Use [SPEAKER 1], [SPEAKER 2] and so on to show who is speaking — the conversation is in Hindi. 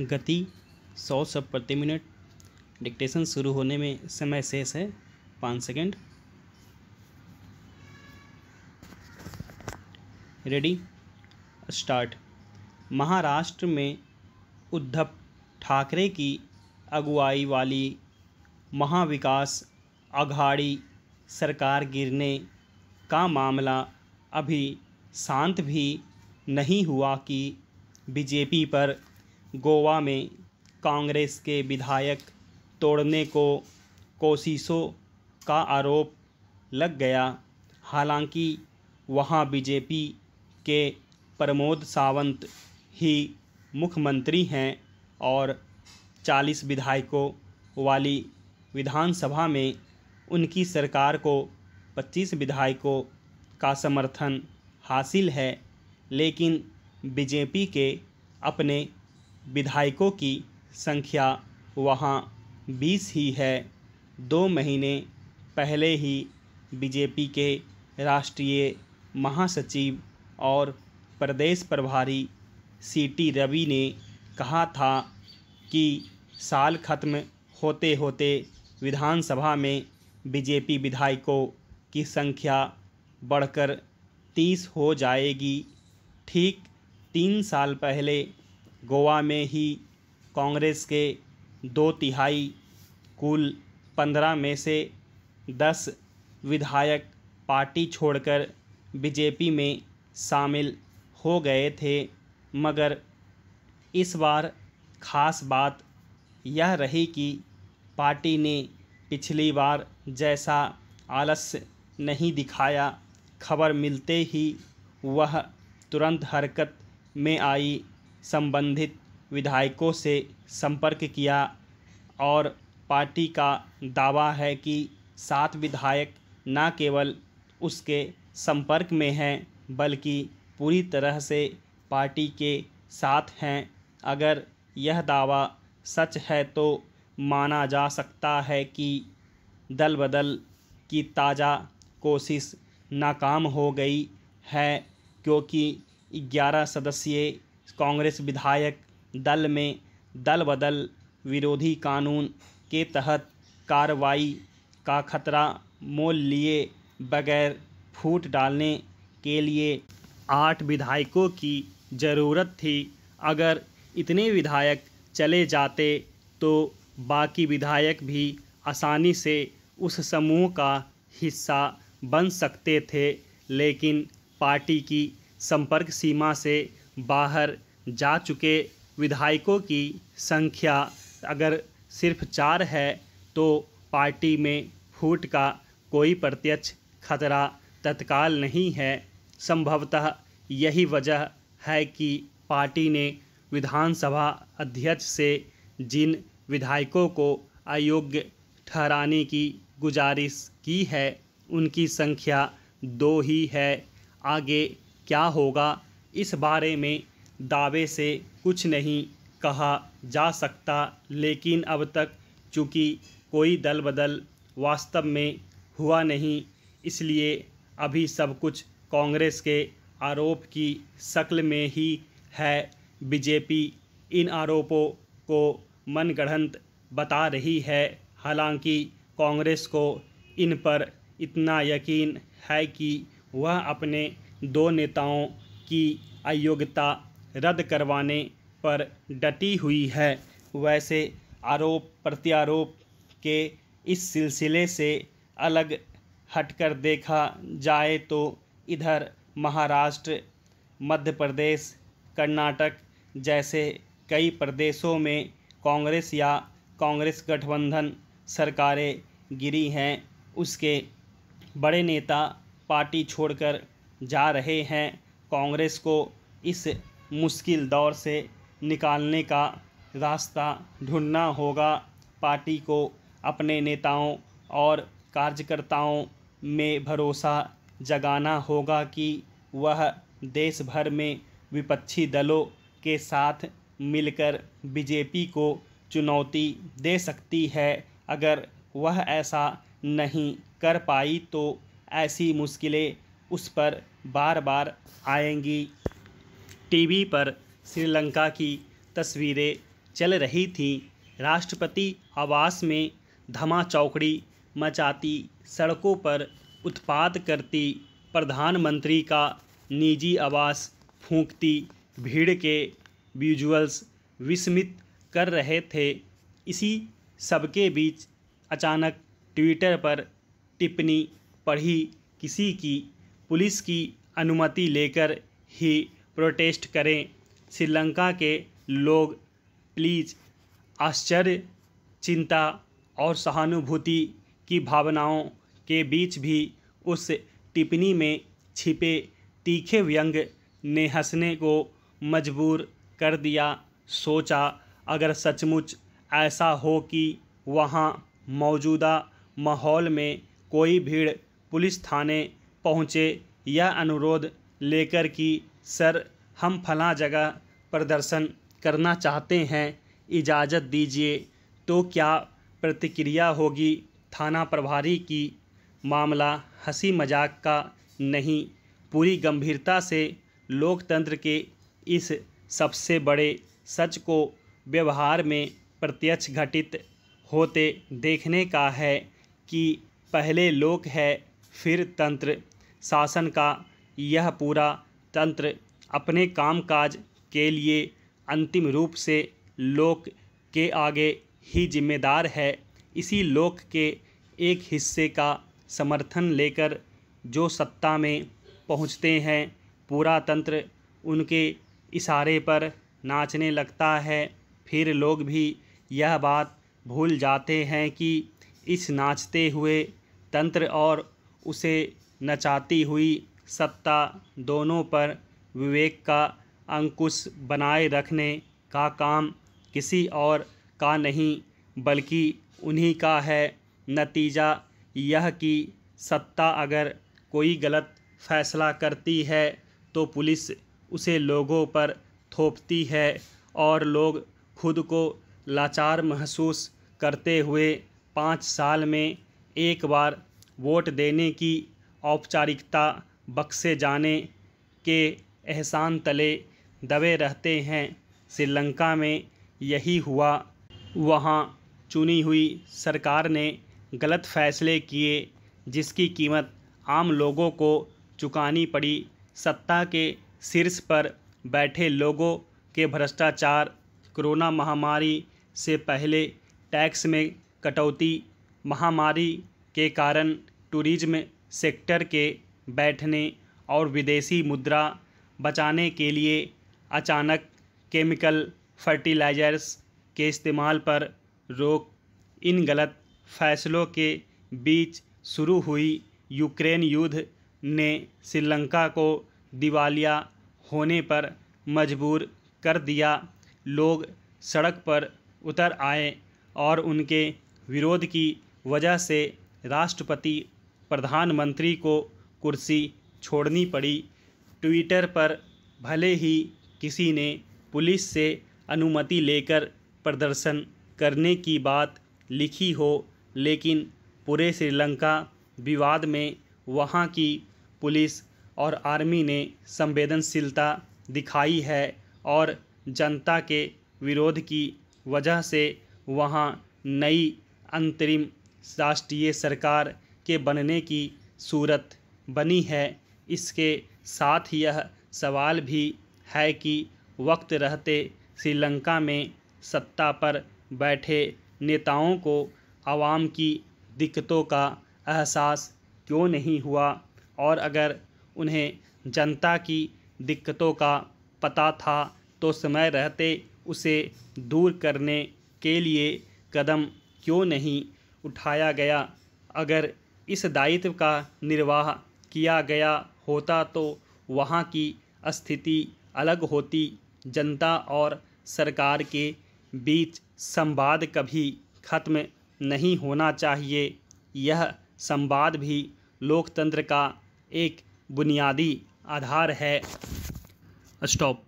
[SPEAKER 1] गति सौ शब्द प्रति मिनट डिक्टेशन शुरू होने में समय शेष है पाँच सेकेंड रेडी स्टार्ट महाराष्ट्र में उद्धव ठाकरे की अगुवाई वाली महाविकास अघाड़ी सरकार गिरने का मामला अभी शांत भी नहीं हुआ कि बीजेपी पर गोवा में कांग्रेस के विधायक तोड़ने को कोशिशों का आरोप लग गया हालांकि वहां बीजेपी के प्रमोद सावंत ही मुख्यमंत्री हैं और 40 विधायकों वाली विधानसभा में उनकी सरकार को 25 विधायकों का समर्थन हासिल है लेकिन बीजेपी के अपने विधायकों की संख्या वहां बीस ही है दो महीने पहले ही बीजेपी के राष्ट्रीय महासचिव और प्रदेश प्रभारी सी टी रवि ने कहा था कि साल खत्म होते होते विधानसभा में बीजेपी विधायकों की संख्या बढ़कर तीस हो जाएगी ठीक तीन साल पहले गोवा में ही कांग्रेस के दो तिहाई कुल पंद्रह में से दस विधायक पार्टी छोड़कर बीजेपी में शामिल हो गए थे मगर इस बार खास बात यह रही कि पार्टी ने पिछली बार जैसा आलस्य नहीं दिखाया खबर मिलते ही वह तुरंत हरकत में आई संबंधित विधायकों से संपर्क किया और पार्टी का दावा है कि सात विधायक न केवल उसके संपर्क में हैं बल्कि पूरी तरह से पार्टी के साथ हैं अगर यह दावा सच है तो माना जा सकता है कि दल बदल की ताज़ा कोशिश नाकाम हो गई है क्योंकि ग्यारह सदस्यीय कांग्रेस विधायक दल में दल बदल विरोधी कानून के तहत कार्रवाई का खतरा मोल लिए बगैर फूट डालने के लिए आठ विधायकों की ज़रूरत थी अगर इतने विधायक चले जाते तो बाकी विधायक भी आसानी से उस समूह का हिस्सा बन सकते थे लेकिन पार्टी की संपर्क सीमा से बाहर जा चुके विधायकों की संख्या अगर सिर्फ चार है तो पार्टी में फूट का कोई प्रत्यक्ष खतरा तत्काल नहीं है संभवतः यही वजह है कि पार्टी ने विधानसभा अध्यक्ष से जिन विधायकों को अयोग्य ठहराने की गुजारिश की है उनकी संख्या दो ही है आगे क्या होगा इस बारे में दावे से कुछ नहीं कहा जा सकता लेकिन अब तक चूँकि कोई दल बदल वास्तव में हुआ नहीं इसलिए अभी सब कुछ कांग्रेस के आरोप की शक्ल में ही है बीजेपी इन आरोपों को मनगढ़ंत बता रही है हालांकि कांग्रेस को इन पर इतना यकीन है कि वह अपने दो नेताओं की अयोग्यता रद्द करवाने पर डटी हुई है वैसे आरोप प्रत्यारोप के इस सिलसिले से अलग हटकर देखा जाए तो इधर महाराष्ट्र मध्य प्रदेश कर्नाटक जैसे कई प्रदेशों में कांग्रेस या कांग्रेस गठबंधन सरकारें गिरी हैं उसके बड़े नेता पार्टी छोड़कर जा रहे हैं कांग्रेस को इस मुश्किल दौर से निकालने का रास्ता ढूंढना होगा पार्टी को अपने नेताओं और कार्यकर्ताओं में भरोसा जगाना होगा कि वह देश भर में विपक्षी दलों के साथ मिलकर बीजेपी को चुनौती दे सकती है अगर वह ऐसा नहीं कर पाई तो ऐसी मुश्किलें उस पर बार बार आएंगी टीवी पर श्रीलंका की तस्वीरें चल रही थीं राष्ट्रपति आवास में धमा चौकड़ी मचाती सड़कों पर उत्पात करती प्रधानमंत्री का निजी आवास फूंकती भीड़ के विजुअल्स विस्मित कर रहे थे इसी सबके बीच अचानक ट्विटर पर टिप्पणी पढ़ी किसी की पुलिस की अनुमति लेकर ही प्रोटेस्ट करें श्रीलंका के लोग प्लीज़ आश्चर्य चिंता और सहानुभूति की भावनाओं के बीच भी उस टिप्पणी में छिपे तीखे व्यंग ने हंसने को मजबूर कर दिया सोचा अगर सचमुच ऐसा हो कि वहाँ मौजूदा माहौल में कोई भीड़ पुलिस थाने पहुँचे यह अनुरोध लेकर कि सर हम फला जगह प्रदर्शन करना चाहते हैं इजाज़त दीजिए तो क्या प्रतिक्रिया होगी थाना प्रभारी की मामला हंसी मजाक का नहीं पूरी गंभीरता से लोकतंत्र के इस सबसे बड़े सच को व्यवहार में प्रत्यक्ष घटित होते देखने का है कि पहले लोक है फिर तंत्र शासन का यह पूरा तंत्र अपने कामकाज के लिए अंतिम रूप से लोक के आगे ही जिम्मेदार है इसी लोक के एक हिस्से का समर्थन लेकर जो सत्ता में पहुंचते हैं पूरा तंत्र उनके इशारे पर नाचने लगता है फिर लोग भी यह बात भूल जाते हैं कि इस नाचते हुए तंत्र और उसे नचाती हुई सत्ता दोनों पर विवेक का अंकुश बनाए रखने का काम किसी और का नहीं बल्कि उन्हीं का है नतीजा यह कि सत्ता अगर कोई गलत फैसला करती है तो पुलिस उसे लोगों पर थोपती है और लोग खुद को लाचार महसूस करते हुए पाँच साल में एक बार वोट देने की औपचारिकता बक्से जाने के एहसान तले दबे रहते हैं श्रीलंका में यही हुआ वहाँ चुनी हुई सरकार ने गलत फैसले किए जिसकी कीमत आम लोगों को चुकानी पड़ी सत्ता के शीर्ष पर बैठे लोगों के भ्रष्टाचार कोरोना महामारी से पहले टैक्स में कटौती महामारी के कारण टूरिज्म सेक्टर के बैठने और विदेशी मुद्रा बचाने के लिए अचानक केमिकल फर्टिलाइजर्स के इस्तेमाल पर रोक इन गलत फैसलों के बीच शुरू हुई यूक्रेन युद्ध ने श्रीलंका को दिवालिया होने पर मजबूर कर दिया लोग सड़क पर उतर आए और उनके विरोध की वजह से राष्ट्रपति प्रधानमंत्री को कुर्सी छोड़नी पड़ी ट्विटर पर भले ही किसी ने पुलिस से अनुमति लेकर प्रदर्शन करने की बात लिखी हो लेकिन पूरे श्रीलंका विवाद में वहाँ की पुलिस और आर्मी ने संवेदनशीलता दिखाई है और जनता के विरोध की वजह से वहाँ नई अंतरिम राष्ट्रीय सरकार के बनने की सूरत बनी है इसके साथ यह सवाल भी है कि वक्त रहते श्रीलंका में सत्ता पर बैठे नेताओं को आवाम की दिक्कतों का एहसास क्यों नहीं हुआ और अगर उन्हें जनता की दिक्कतों का पता था तो समय रहते उसे दूर करने के लिए कदम क्यों नहीं उठाया गया अगर इस दायित्व का निर्वाह किया गया होता तो वहाँ की स्थिति अलग होती जनता और सरकार के बीच संवाद कभी खत्म नहीं होना चाहिए यह संवाद भी लोकतंत्र का एक बुनियादी आधार है स्टॉप